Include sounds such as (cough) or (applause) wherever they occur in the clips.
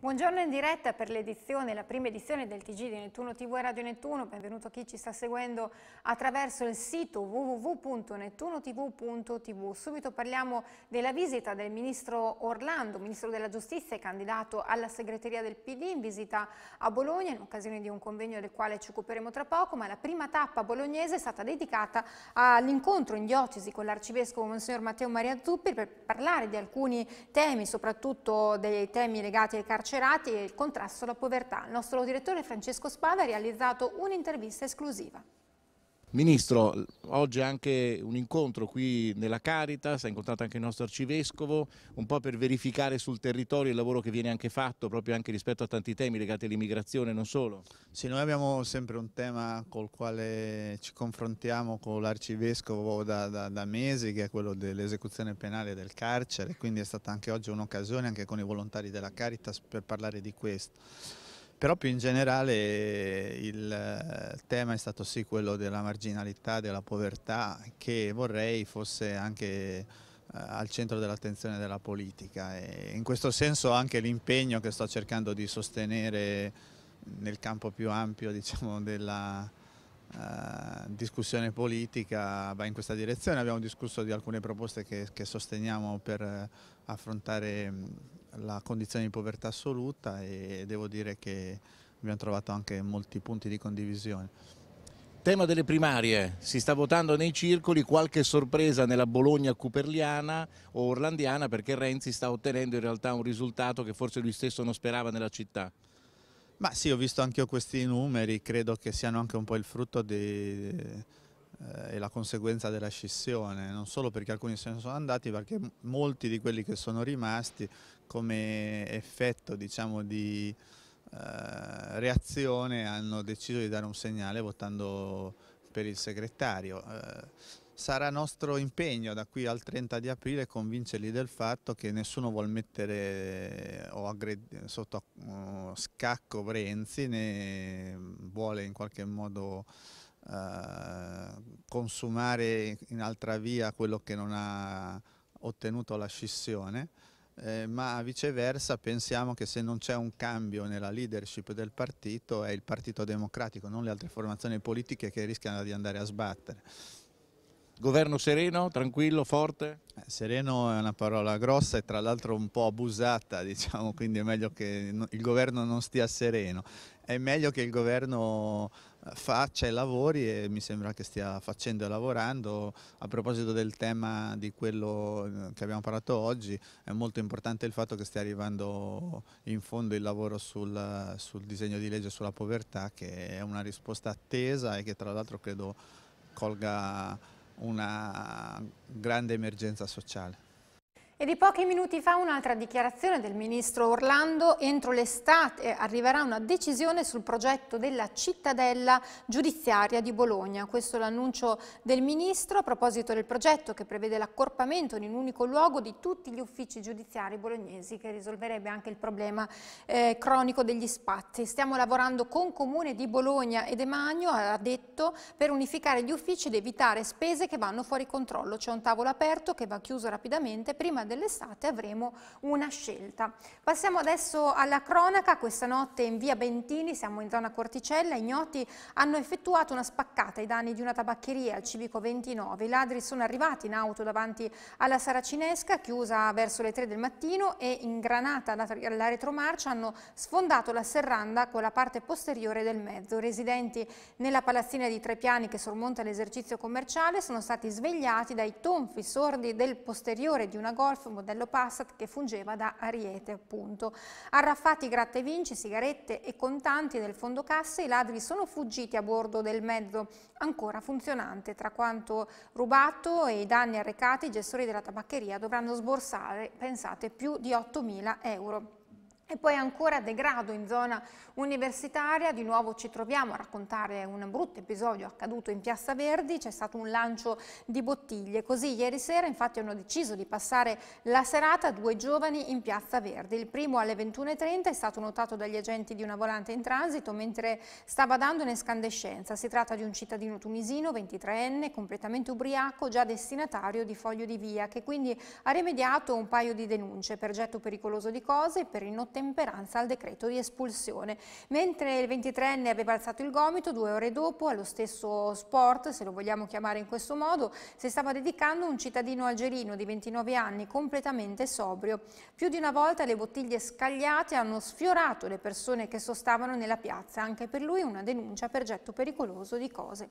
Buongiorno in diretta per l'edizione, la prima edizione del TG di Nettuno TV e Radio Nettuno. Benvenuto a chi ci sta seguendo attraverso il sito www.nettunotv.tv. Subito parliamo della visita del ministro Orlando, ministro della giustizia e candidato alla segreteria del PD in visita a Bologna in occasione di un convegno del quale ci occuperemo tra poco, ma la prima tappa bolognese è stata dedicata all'incontro in diocesi con l'arcivescovo Monsignor Matteo Maria Zuppi per parlare di alcuni temi, soprattutto dei temi legati ai carceri carcerati e il contrasto alla povertà. Il nostro direttore Francesco Spada ha realizzato un'intervista esclusiva. Ministro, oggi anche un incontro qui nella Caritas, ha incontrato anche il nostro arcivescovo, un po' per verificare sul territorio il lavoro che viene anche fatto, proprio anche rispetto a tanti temi legati all'immigrazione, non solo. Sì, noi abbiamo sempre un tema col quale ci confrontiamo con l'arcivescovo da, da, da, mesi, che è quello dell'esecuzione penale del carcere, quindi è stata anche oggi un'occasione anche con i volontari della Caritas per parlare di questo. Però più in generale il eh, tema è stato sì quello della marginalità, della povertà, che vorrei fosse anche eh, al centro dell'attenzione della politica e in questo senso anche l'impegno che sto cercando di sostenere nel campo più ampio (laughs) diciamo, della uh, discussione politica va in questa direzione. Abbiamo discusso di alcune proposte che, che sosteniamo per affrontare la condizione di povertà assoluta e devo dire che abbiamo trovato anche molti punti di condivisione. Tema delle primarie, si sta votando nei circoli, qualche sorpresa nella Bologna cuperliana o orlandiana perché Renzi sta ottenendo in realtà un risultato che forse lui stesso non sperava nella città. Ma sì, ho visto anche io questi numeri, credo che siano anche un po' il frutto di, eh, è la conseguenza della scissione, non solo perché alcuni se ne sono andati, ma perché molti di quelli che sono rimasti come effetto diciamo, di eh, reazione hanno deciso di dare un segnale votando per il segretario. Eh, sarà nostro impegno da qui al 30 di aprile convincerli del fatto che nessuno vuole mettere eh, sotto mm, scacco Brenzi né vuole in qualche modo eh, consumare in altra via quello che non ha ottenuto la scissione, eh, ma viceversa pensiamo che se non c'è un cambio nella leadership del partito è il Partito Democratico, non le altre formazioni politiche che rischiano di andare a sbattere. Governo sereno, tranquillo, forte? Eh, sereno è una parola grossa e tra l'altro un po' abusata, (laughs) diciamo, quindi è meglio che il governo non stia sereno. È meglio che il governo faccia i lavori e mi sembra che stia facendo e lavorando. A proposito del tema di quello eh, che abbiamo parlato oggi, è molto importante il fatto che stia arrivando in fondo il lavoro sul, sul disegno di legge sulla povertà che è una risposta attesa e che tra l'altro credo colga una grande emergenza sociale. E di pochi minuti fa un'altra dichiarazione del ministro Orlando, entro l'estate arriverà una decisione sul progetto della cittadella giudiziaria di Bologna. Questo è l'annuncio del ministro a proposito del progetto che prevede l'accorpamento in un unico luogo di tutti gli uffici giudiziari bolognesi che risolverebbe anche il problema eh, cronico degli spazi. Stiamo lavorando con Comune di Bologna e De Magno, ha detto, per unificare gli uffici ed evitare spese che vanno fuori controllo. C'è un tavolo aperto che va chiuso rapidamente prima dell'estate avremo una scelta. Passiamo adesso alla cronaca, questa notte in via Bentini, siamo in zona Corticella, i gnoti hanno effettuato una spaccata ai danni di una tabaccheria al civico 29, i ladri sono arrivati in auto davanti alla Saracinesca chiusa verso le 3 del mattino e in granata alla retromarcia hanno sfondato la serranda con la parte posteriore del mezzo. I residenti nella palazzina di tre piani che sormonta l'esercizio commerciale sono stati svegliati dai tonfi sordi del posteriore di una golf Golf, un modello Passat che fungeva da ariete appunto. Arraffati gratta e vinci, sigarette e contanti nel fondo cassa, i ladri sono fuggiti a bordo del mezzo ancora funzionante. Tra quanto rubato e i danni arrecati, i gestori della tabaccheria dovranno sborsare, pensate, più di 8.000 euro. E poi ancora degrado in zona universitaria, di nuovo ci troviamo a raccontare un brutto episodio accaduto in Piazza Verdi, c'è stato un lancio di bottiglie, così ieri sera infatti hanno deciso di passare la serata due giovani in Piazza Verdi, il primo alle 21.30 è stato notato dagli agenti di una volante in transito mentre stava dando un'escandescenza, si tratta di un cittadino tunisino 23enne completamente ubriaco già destinatario di foglio di via che quindi ha rimediato un paio di denunce per getto pericoloso di cose, per il nottetempo ottemperanza al decreto di espulsione. Mentre il 23enne aveva alzato il gomito, due ore dopo, allo stesso sport, se lo vogliamo chiamare in questo modo, si stava dedicando un cittadino algerino di 29 anni completamente sobrio. Più di una volta le bottiglie scagliate hanno sfiorato le persone che sostavano nella piazza, anche per lui una denuncia per getto pericoloso di cose.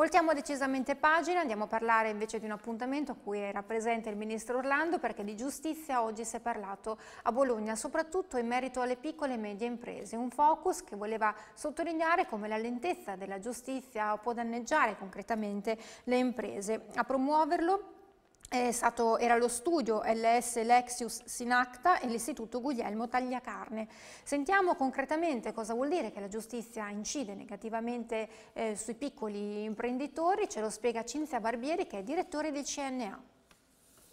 Voltiamo decisamente pagina, andiamo a parlare invece di un appuntamento a cui era presente il Ministro Orlando perché di giustizia oggi si è parlato a Bologna, soprattutto in merito alle piccole e medie imprese, un focus che voleva sottolineare come la lentezza della giustizia può danneggiare concretamente le imprese. A promuoverlo Stato, era lo studio LS Lexius Sinacta e l'Istituto Guglielmo Tagliacarne. Sentiamo concretamente cosa vuol dire che la giustizia incide negativamente eh, sui piccoli imprenditori, ce lo spiega Cinzia Barbieri che è direttore del CNA.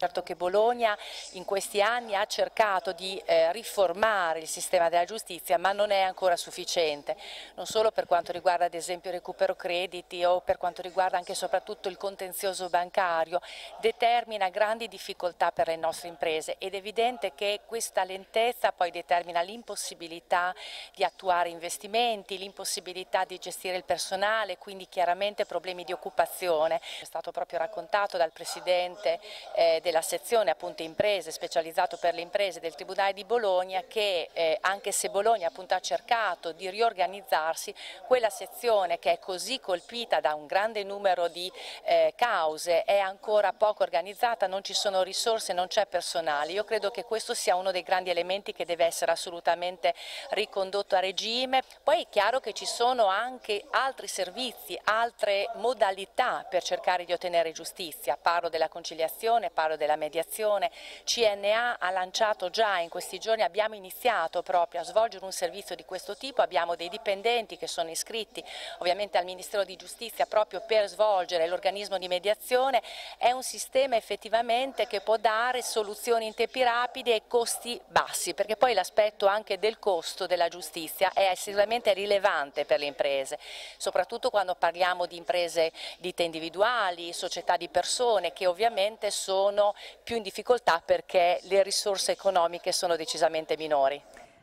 Certo che Bologna in questi anni ha cercato di eh, riformare il sistema della giustizia ma non è ancora sufficiente, non solo per quanto riguarda ad esempio il recupero crediti o per quanto riguarda anche e soprattutto il contenzioso bancario, determina grandi difficoltà per le nostre imprese ed è evidente che questa lentezza poi determina l'impossibilità di attuare investimenti, l'impossibilità di gestire il personale, quindi chiaramente problemi di occupazione. È stato proprio raccontato dal Presidente eh, della sezione appunto imprese, specializzato per le imprese del Tribunale di Bologna che eh, anche se Bologna appunto ha cercato di riorganizzarsi, quella sezione che è così colpita da un grande numero di eh, cause è ancora poco organizzata, non ci sono risorse, non c'è personale. Io credo che questo sia uno dei grandi elementi che deve essere assolutamente ricondotto a regime. Poi è chiaro che ci sono anche altri servizi, altre modalità per cercare di ottenere giustizia, parlo della conciliazione, parlo della mediazione. CNA ha lanciato già in questi giorni, abbiamo iniziato proprio a svolgere un servizio di questo tipo, abbiamo dei dipendenti che sono iscritti ovviamente al Ministero di Giustizia proprio per svolgere l'organismo di mediazione, è un sistema effettivamente che può dare soluzioni in tempi rapidi e costi bassi, perché poi l'aspetto anche del costo della giustizia è sicuramente rilevante per le imprese, soprattutto quando parliamo di imprese ditte individuali, società di persone che ovviamente sono più in difficoltà perché le risorse economiche sono decisamente minori.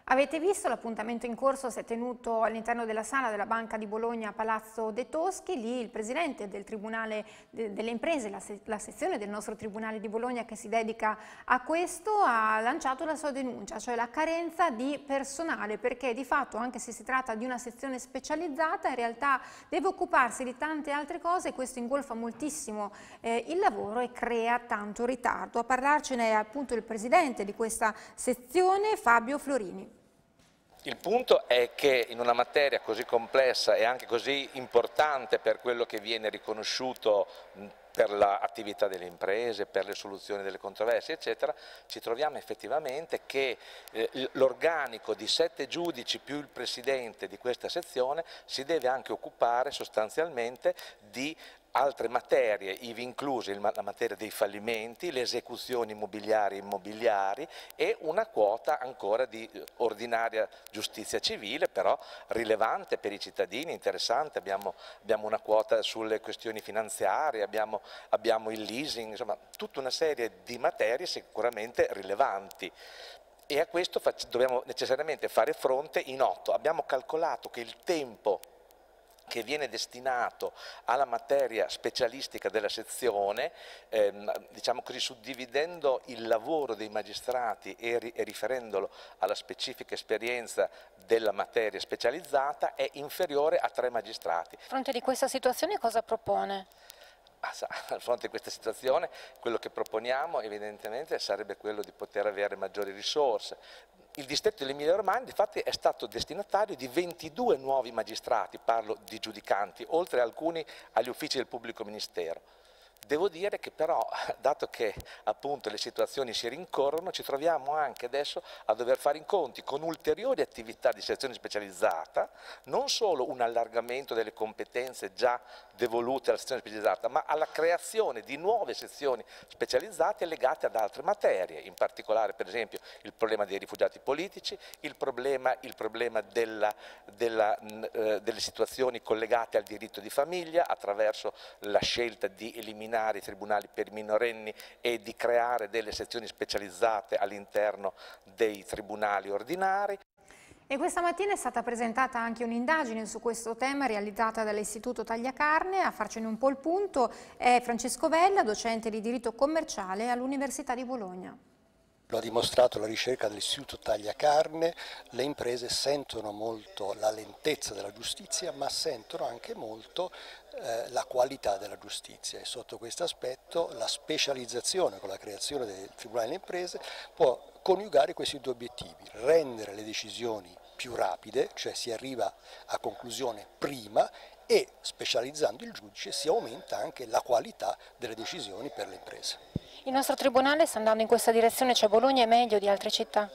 Avete visto l'appuntamento in corso si è tenuto all'interno della sala della Banca di Bologna a Palazzo De Toschi, lì il presidente del Tribunale delle Imprese, la, se la, sezione del nostro Tribunale di Bologna che si dedica a questo, ha lanciato la sua denuncia, cioè la carenza di personale, perché di fatto anche se si tratta di una sezione specializzata in realtà deve occuparsi di tante altre cose e questo ingolfa moltissimo eh, il lavoro e crea tanto ritardo. A parlarcene è appunto il presidente di questa sezione, Fabio Florini. Il punto è che in una materia così complessa e anche così importante per quello che viene riconosciuto per l'attività delle imprese, per le soluzioni delle controversie, eccetera, ci troviamo effettivamente che eh, l'organico di sette giudici più il presidente di questa sezione si deve anche occupare sostanzialmente di altre materie, ivi incluse la materia dei fallimenti, le esecuzioni immobiliari e immobiliari e una quota ancora di eh, ordinaria giustizia civile, però rilevante per i cittadini, interessante, abbiamo, abbiamo una quota sulle questioni finanziarie, abbiamo, abbiamo il leasing, insomma tutta una serie di materie sicuramente rilevanti e a questo dobbiamo necessariamente fare fronte in otto. Abbiamo calcolato che il tempo che viene destinato alla materia specialistica della sezione, ehm, diciamo così, suddividendo il lavoro dei magistrati e, ri e, riferendolo alla specifica esperienza della materia specializzata, è inferiore a tre magistrati. A fronte di questa situazione cosa propone? a (laughs) fronte di questa situazione quello che proponiamo evidentemente sarebbe quello di poter avere maggiori risorse. Il distretto dell'Emilia Romagna infatti è stato destinatario di 22 nuovi magistrati, parlo di giudicanti, oltre alcuni agli uffici del pubblico ministero. Devo dire che però, (laughs) dato che appunto le situazioni si rincorrono, ci troviamo anche adesso a dover fare incontri con ulteriori attività di sezione specializzata, non solo un allargamento delle competenze già devolute alla sezione specializzata, ma alla creazione di nuove sezioni specializzate legate ad altre materie, in particolare per esempio il problema dei rifugiati politici, il problema, il problema della, della, eh, delle situazioni collegate al diritto di famiglia attraverso la scelta di eliminare eliminare i tribunali per minorenni e di creare delle sezioni specializzate all'interno dei tribunali ordinari. E questa mattina è stata presentata anche un'indagine su questo tema realizzata dall'Istituto Tagliacarne. A farcene un po' il punto è Francesco Vella, docente di diritto commerciale all'Università di Bologna. Lo ha dimostrato la ricerca dell'Istituto Tagliacarne, le imprese sentono molto la lentezza della giustizia ma sentono anche molto eh, la qualità della giustizia e sotto questo aspetto la specializzazione con la creazione del Tribunale delle Imprese può coniugare questi due obiettivi, rendere le decisioni più rapide, cioè si arriva a conclusione prima e specializzando il giudice si aumenta anche la qualità delle decisioni per le imprese. Il nostro tribunale sta andando in questa direzione, cioè Bologna è meglio di altre città?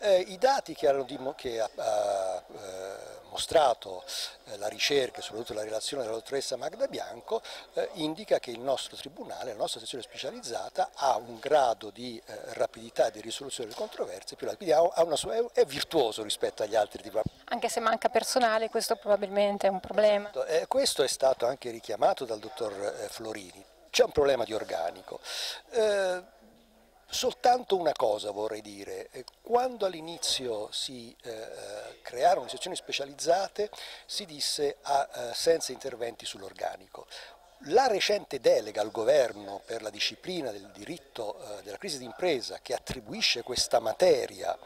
Eh, I dati che, che ha, ha eh, mostrato eh, la ricerca, e soprattutto la relazione della dottoressa Magda Bianco, eh, indica che il nostro tribunale, la nostra sezione specializzata, ha un grado di eh, rapidità di risoluzione delle controversie più alto, quindi ha, sua, è virtuoso rispetto agli altri tribunali. Anche se manca personale, questo probabilmente è un problema. Esatto. Eh, questo è stato anche richiamato dal dottor Florini c'è un problema di organico. Eh, soltanto una cosa vorrei dire, eh, quando all'inizio si eh, eh crearono le sezioni specializzate si disse a, eh, senza interventi sull'organico. La recente delega al governo per la disciplina del diritto della crisi d'impresa che attribuisce questa materia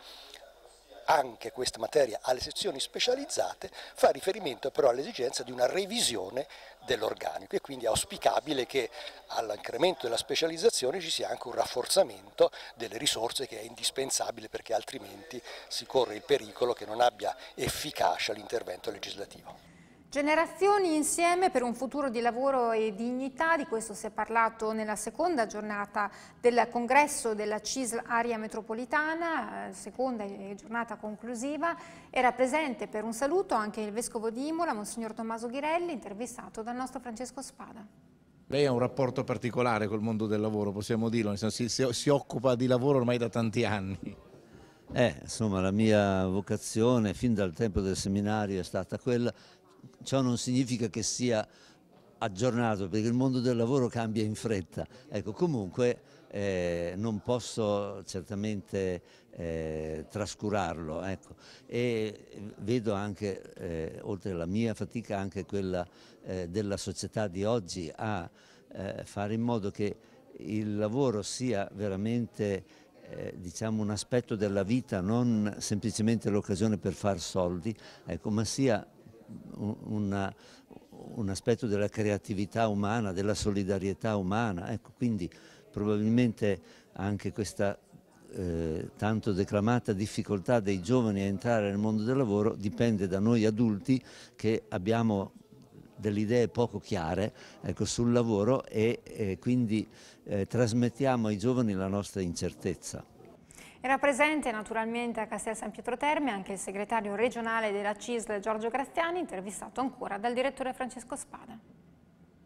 anche questa materia alle sezioni specializzate, fa riferimento però all'esigenza di una revisione dell'organico e quindi è auspicabile che all'incremento della specializzazione ci sia anche un rafforzamento delle risorse che è indispensabile perché altrimenti si corre il pericolo che non abbia efficacia l'intervento legislativo. Generazioni insieme per un futuro di lavoro e dignità, di questo si è parlato nella seconda giornata del congresso della CISL Aria Metropolitana, eh, seconda giornata conclusiva, era presente per un saluto anche il Vescovo di Imola, Monsignor Tommaso Ghirelli, intervistato dal nostro Francesco Spada. Lei ha un rapporto particolare col mondo del lavoro, possiamo dirlo, si, si occupa di lavoro ormai da tanti anni. Eh, insomma, la mia vocazione fin dal tempo del seminario è stata quella ciò non significa che sia aggiornato perché il mondo del lavoro cambia in fretta. Ecco, comunque eh, non posso certamente eh, trascurarlo. Ecco. E vedo anche, eh, oltre alla mia fatica, anche quella eh, della società di oggi a eh, fare in modo che il lavoro sia veramente eh, diciamo un aspetto della vita, non semplicemente l'occasione per far soldi, ecco, ma sia una, un aspetto della creatività umana, della solidarietà umana. Ecco, quindi probabilmente anche questa eh, tanto declamata difficoltà dei giovani a entrare nel mondo del lavoro dipende da noi adulti che abbiamo delle idee poco chiare ecco, sul lavoro e eh, quindi eh, trasmettiamo ai giovani la nostra incertezza. Era presente naturalmente a Castel San Pietro Terme anche il segretario regionale della CISL Giorgio Graziani, intervistato ancora dal direttore Francesco Spada.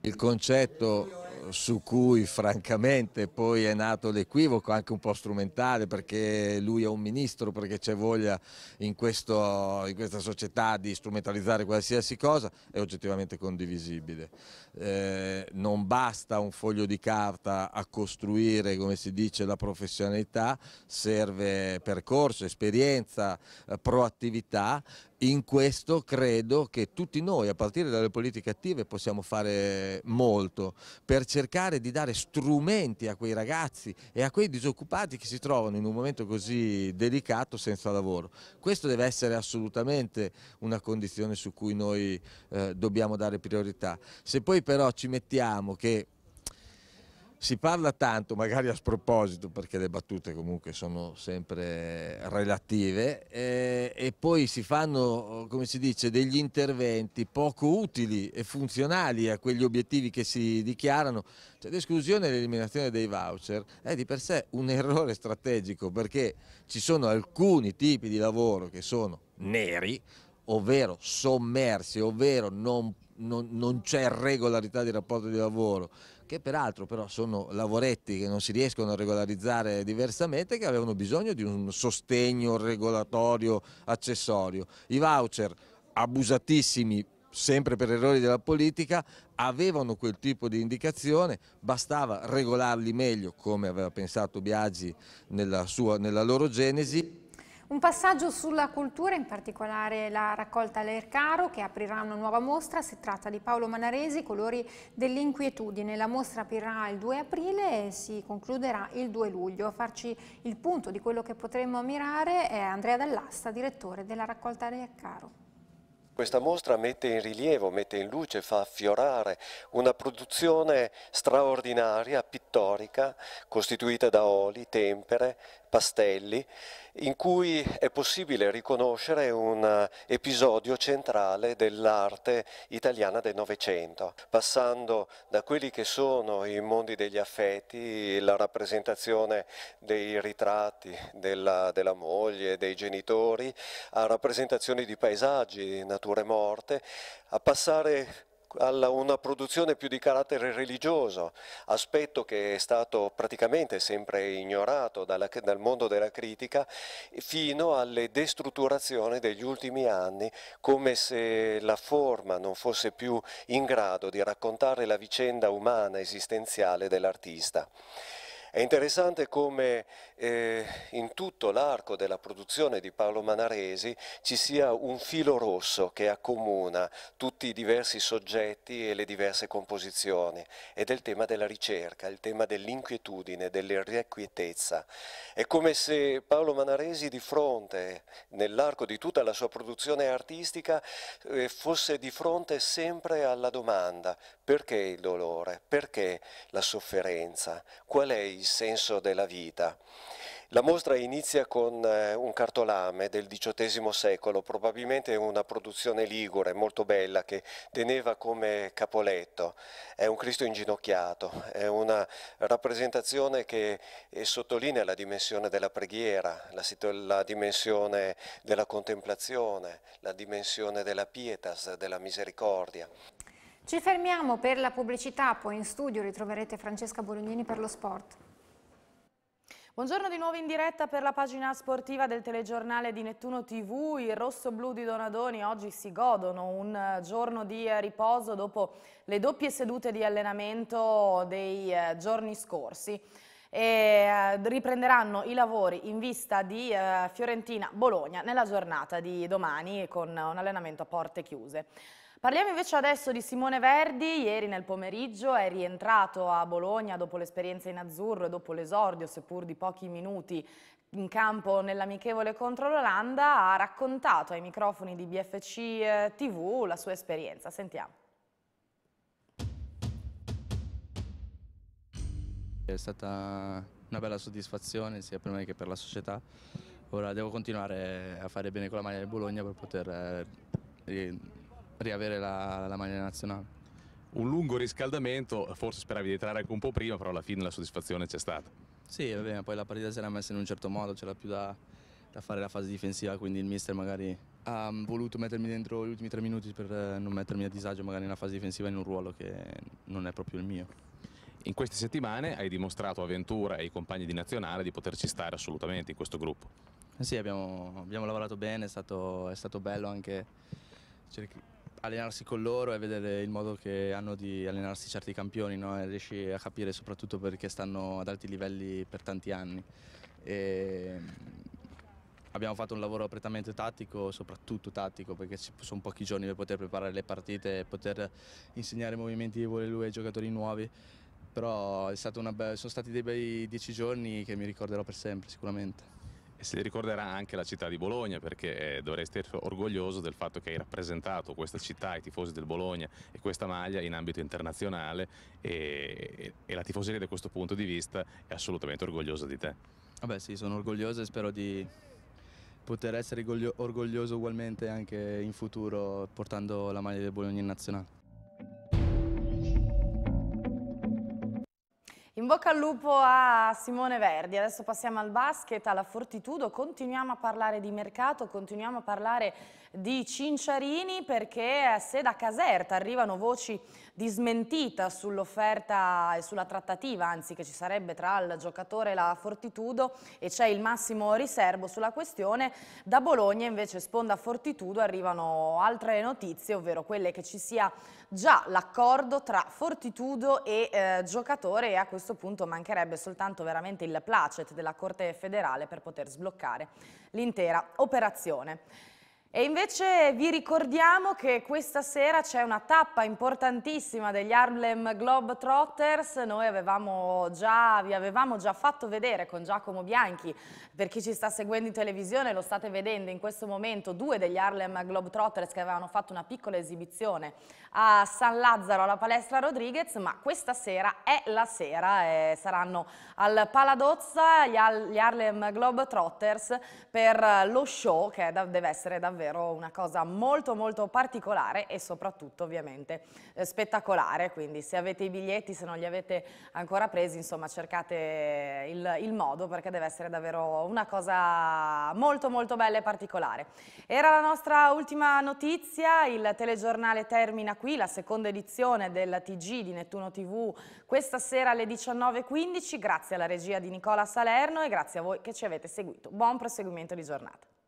Il concetto su cui francamente poi è nato l'equivoco anche un po' strumentale perché lui è un ministro, perché c'è voglia in, questo, in, questa società di strumentalizzare qualsiasi cosa, è oggettivamente condivisibile. Eh, non basta un foglio di carta a costruire, come si dice, la professionalità, serve percorso, esperienza, eh, proattività in questo credo che tutti noi, a partire dalle politiche attive, possiamo fare molto per cercare di dare strumenti a quei ragazzi e a quei disoccupati che si trovano in un momento così delicato senza lavoro. Questo deve essere assolutamente una condizione su cui noi eh, dobbiamo dare priorità. Se poi però ci mettiamo che si parla tanto, magari a sproposito, perché le battute comunque sono sempre relative, eh, e poi si fanno, eh, come si dice, degli interventi poco utili e funzionali a quegli obiettivi che si dichiarano. Cioè, l'esclusione e l'eliminazione dei voucher è di per sé un errore strategico, perché ci sono alcuni tipi di lavoro che sono neri, ovvero sommersi, ovvero non, non, non c'è regolarità di rapporto di lavoro che peraltro però sono lavoretti che non si riescono a regolarizzare diversamente, che avevano bisogno di un sostegno regolatorio accessorio. I voucher abusatissimi sempre per errori della politica, avevano quel tipo di indicazione, bastava regolarli meglio, come aveva pensato Biagi nella, nella loro genesi. Un passaggio sulla cultura, in particolare la raccolta Lercaro che aprirà una nuova mostra, si tratta di Paolo Manaresi, Colori dell'inquietudine. La mostra aprirà il 2 aprile e si concluderà il 2 luglio. A farci il punto di quello che potremmo ammirare è Andrea Dall'Asta, direttore della raccolta Lercaro. Questa mostra mette in rilievo, mette in luce, fa affiorare una produzione straordinaria, pittorica, costituita da oli, tempere, pastelli, in cui è possibile riconoscere un eh, episodio centrale dell'arte italiana del Novecento, passando da quelli che sono i mondi degli affetti, la rappresentazione dei ritratti della, della moglie, dei genitori, a rappresentazioni di paesaggi, nature morte, a passare alla una produzione più di carattere religioso, aspetto che è stato praticamente sempre ignorato dalla, dal mondo della critica, fino alle destrutturazioni degli ultimi anni, come se la forma non fosse più in grado di raccontare la vicenda umana esistenziale dell'artista. È interessante come eh, in tutto l'arco della produzione di Paolo Manaresi ci sia un filo rosso che accomuna tutti i diversi soggetti e le diverse composizioni ed è il tema della ricerca, il tema dell'inquietudine, dell'irrequietezza. È come se Paolo Manaresi di fronte, nell'arco di tutta la sua produzione artistica, eh, fosse di fronte sempre alla domanda perché il dolore? Perché la sofferenza? Qual è il senso della vita? La mostra inizia con eh, un cartolame del XVIII secolo, probabilmente una produzione ligure molto bella che teneva come capoletto. È un Cristo inginocchiato, è una rappresentazione che eh, sottolinea la dimensione della preghiera, la, la, dimensione della contemplazione, la dimensione della pietas, della misericordia. Ci fermiamo per la pubblicità, poi in studio ritroverete Francesca Bolognini per lo sport. Buongiorno di nuovo in diretta per la pagina sportiva del telegiornale di Nettuno TV. I rosso-blu di Donadoni oggi si godono un giorno di riposo dopo le doppie sedute di allenamento dei eh, giorni scorsi. E eh, riprenderanno i lavori in vista di eh, Fiorentina-Bologna nella giornata di domani con un allenamento a porte chiuse. Parliamo invece adesso di Simone Verdi, ieri nel pomeriggio è rientrato a Bologna dopo l'esperienza in azzurro e dopo l'esordio, seppur di pochi minuti, in campo nell'amichevole contro l'Olanda, ha raccontato ai microfoni di BFC eh, TV la sua esperienza. Sentiamo. È stata una bella soddisfazione sia per me che per la società. Ora devo continuare a fare bene con la maglia del Bologna per poter eh, riavere la, la maglia nazionale. Un lungo riscaldamento, forse speravi di entrare anche un po' prima, però alla fine la soddisfazione c'è stata. Sì, va bene, poi la partita si era messa in un certo modo, c'era più da, da, fare la fase difensiva, quindi il mister magari ha voluto mettermi dentro gli ultimi tre minuti per eh, non mettermi a disagio magari nella fase difensiva in un ruolo che non è proprio il mio. In queste settimane hai dimostrato a Ventura e ai compagni di Nazionale di poterci stare assolutamente in questo gruppo. Eh sì, abbiamo, abbiamo lavorato bene, è stato, è stato bello anche cercare allenarsi con loro e vedere il modo che hanno di allenarsi certi campioni no? e riesci a capire soprattutto perché stanno ad alti livelli per tanti anni. E mm, abbiamo fatto un lavoro prettamente tattico, soprattutto tattico, perché ci sono pochi giorni per poter preparare le partite e poter insegnare i movimenti di vuole lui ai giocatori nuovi. Però sono stati dei bei dieci giorni che mi ricorderò per sempre sicuramente si ricorderà anche la città di Bologna perché eh, dovresti essere orgoglioso del fatto che hai rappresentato questa città, i tifosi del Bologna e questa maglia in ambito internazionale e, e la tifoseria da questo punto di vista è assolutamente orgogliosa di te. Vabbè sì, sono orgoglioso e spero di poter essere orgoglioso ugualmente anche in futuro portando la maglia del Bologna in nazionale. In bocca al lupo a Simone Verdi, adesso passiamo al basket, alla Fortitudo, continuiamo a parlare di mercato, continuiamo a parlare di Cinciarini perché eh, se da Caserta arrivano voci di smentita sull'offerta e sulla trattativa, anzi che ci sarebbe tra il giocatore e la Fortitudo e c'è il massimo riservo sulla questione, da Bologna invece sponda Fortitudo arrivano altre notizie, ovvero quelle che ci sia già l'accordo tra Fortitudo e eh, giocatore e a questo punto mancherebbe soltanto veramente il placet della Corte federale per poter sbloccare l'intera operazione. E invece vi ricordiamo che questa sera c'è una tappa importantissima degli Harlem Globetrotters, noi avevamo già, vi avevamo già fatto vedere con Giacomo Bianchi, per chi ci sta seguendo in televisione lo state vedendo in questo momento, due degli Harlem Globetrotters che avevano fatto una piccola esibizione a San Lazzaro alla palestra Rodriguez, ma questa sera è la sera, eh, saranno al Paladozza gli, Harlem Globetrotters per lo show che deve essere davvero davvero una cosa molto molto particolare e soprattutto ovviamente eh, spettacolare, quindi se avete i biglietti, se non li avete ancora presi, insomma cercate il, il modo perché deve essere davvero una cosa molto molto bella e particolare. Era la nostra ultima notizia, il telegiornale termina qui, la seconda edizione del TG di Nettuno TV questa sera alle 19.15, grazie alla regia di Nicola Salerno e grazie a voi che ci avete seguito. Buon proseguimento di giornata.